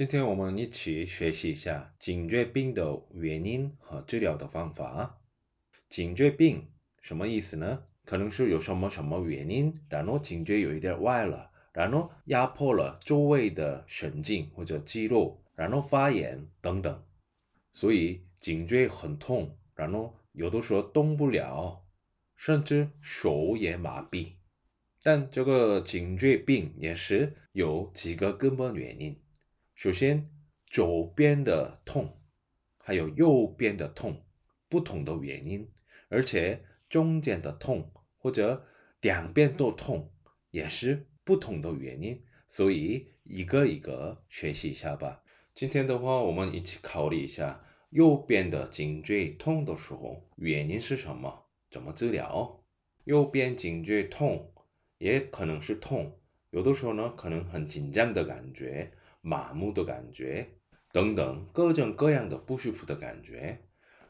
今天我们一起学习一下颈椎病的原因和治疗的方法。颈椎病什么意思呢？可能是有什么什么原因，然后颈椎有一点歪了，然后压迫了周围的神经或者肌肉，然后发炎等等，所以颈椎很痛，然后有的时候动不了，甚至手也麻痹。但这个颈椎病也是有几个根本原因。首先，左边的痛，还有右边的痛，不同的原因，而且中间的痛或者两边都痛，也是不同的原因。所以，一个一个学习一下吧。今天的话，我们一起考虑一下右边的颈椎痛的时候，原因是什么？怎么治疗？右边颈椎痛，也可能是痛，有的时候呢，可能很紧张的感觉。麻木的感觉，等等各种各样的不舒服的感觉。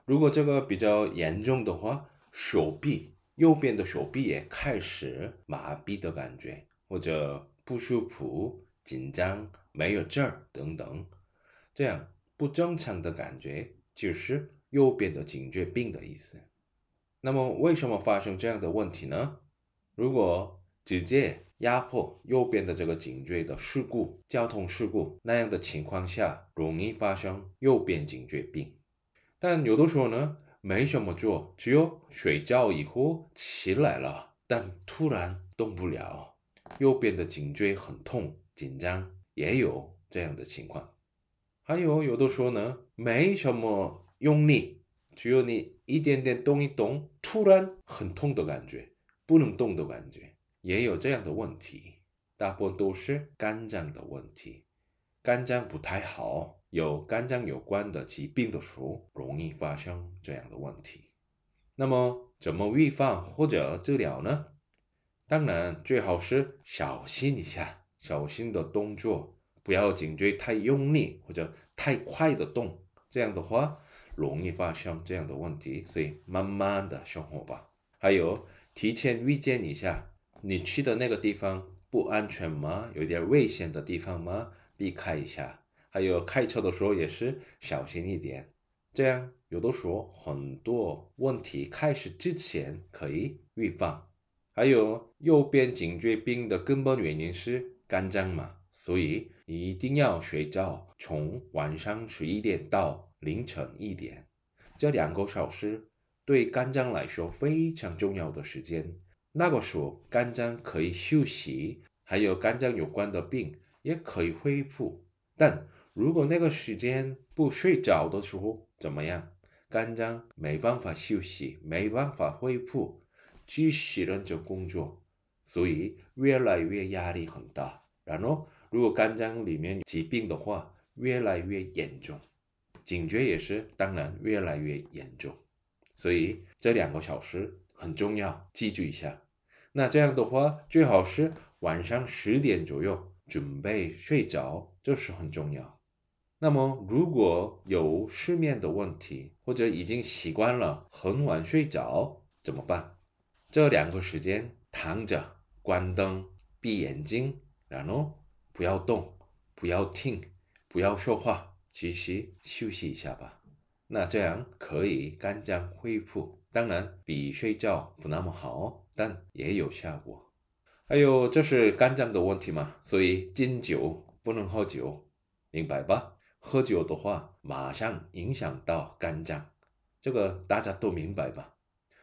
如果这个比较严重的话，手臂右边的手臂也开始麻痹的感觉，或者不舒服、紧张、没有劲儿等等，这样不正常的感觉就是右边的颈椎病的意思。那么为什么发生这样的问题呢？如果直接压迫右边的这个颈椎的事故，交通事故那样的情况下，容易发生右边颈椎病。但有的时候呢，没什么做，只有睡觉以后起来了，但突然动不了，右边的颈椎很痛、紧张，也有这样的情况。还有有的时候呢，没什么用力，只有你一点点动一动，突然很痛的感觉，不能动的感觉。也有这样的问题，大部分都是肝脏的问题。肝脏不太好，有肝脏有关的疾病的时，容易发生这样的问题。那么怎么预防或者治疗呢？当然最好是小心一下，小心的动作，不要颈椎太用力或者太快的动，这样的话容易发生这样的问题。所以慢慢的生活吧，还有提前预见一下。你去的那个地方不安全吗？有点危险的地方吗？避开一下。还有开车的时候也是小心一点，这样有的时候很多问题开始之前可以预防。还有右边颈椎病的根本原因是肝脏嘛，所以一定要睡觉，从晚上十一点到凌晨一点，这两个小时对肝脏来说非常重要的时间。那个时候肝脏可以休息，还有肝脏有关的病也可以恢复。但如果那个时间不睡着的时候怎么样？肝脏没办法休息，没办法恢复，继续认真工作，所以越来越压力很大。然后，如果肝脏里面疾病的话，越来越严重，颈椎也是当然越来越严重。所以这两个小时。很重要，记住一下。那这样的话，最好是晚上十点左右准备睡着，这是很重要。那么，如果有失眠的问题，或者已经习惯了很晚睡着怎么办？这两个时间躺着，关灯，闭眼睛，然后不要动，不要听，不要说话，其实休息一下吧。那这样可以肝脏恢复，当然比睡觉不那么好，但也有效果。还有这是肝脏的问题嘛，所以禁酒，不能喝酒，明白吧？喝酒的话，马上影响到肝脏，这个大家都明白吧？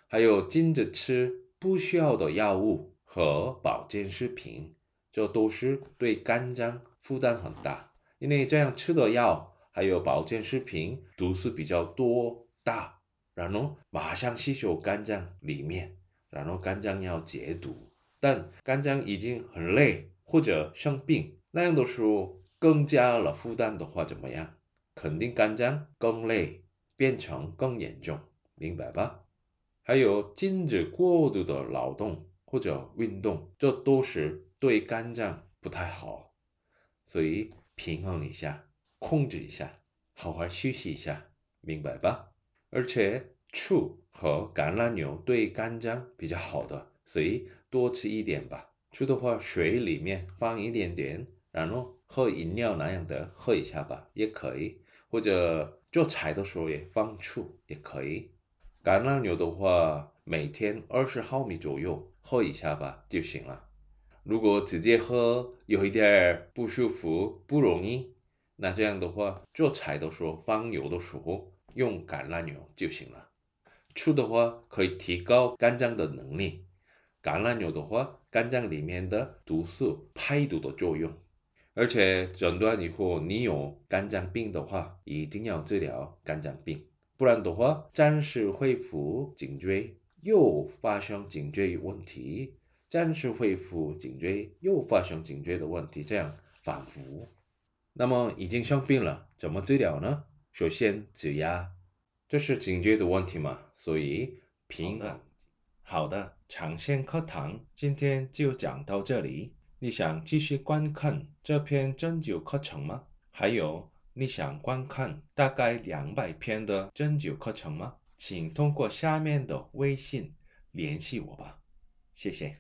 还有禁止吃不需要的药物和保健食品，这都是对肝脏负担很大，因为这样吃的药。还有保健食品，毒素比较多大，然后马上吸收肝脏里面，然后肝脏要解毒，但肝脏已经很累或者生病那样的时候，更加了负担的话怎么样？肯定肝脏更累，变成更严重，明白吧？还有禁止过度的劳动或者运动，这都是对肝脏不太好，所以平衡一下。控制一下，好好休息一下，明白吧？而且醋和橄榄油对肝脏比较好的，所以多吃一点吧。醋的话，水里面放一点点，然后喝饮料那样的喝一下吧，也可以。或者做菜的时候也放醋，也可以。橄榄油的话，每天二十毫米左右喝一下吧就行了。如果直接喝，有一点不舒服，不容易。那这样的话，做菜的时候放油的时候用橄榄油就行了。醋的话可以提高肝脏的能力。橄榄油的话，肝脏里面的毒素排毒的作用。而且诊断以后，你有肝脏病的话，一定要治疗肝脏病，不然的话，暂时恢复颈椎又发生颈椎问题，暂时恢复颈椎又发生颈椎的问题，这样反复。那么已经生病了，怎么治疗呢？首先止压，这是颈椎的问题嘛？所以平的。好的，长线课堂今天就讲到这里。你想继续观看这篇针灸课程吗？还有，你想观看大概两百篇的针灸课程吗？请通过下面的微信联系我吧。谢谢。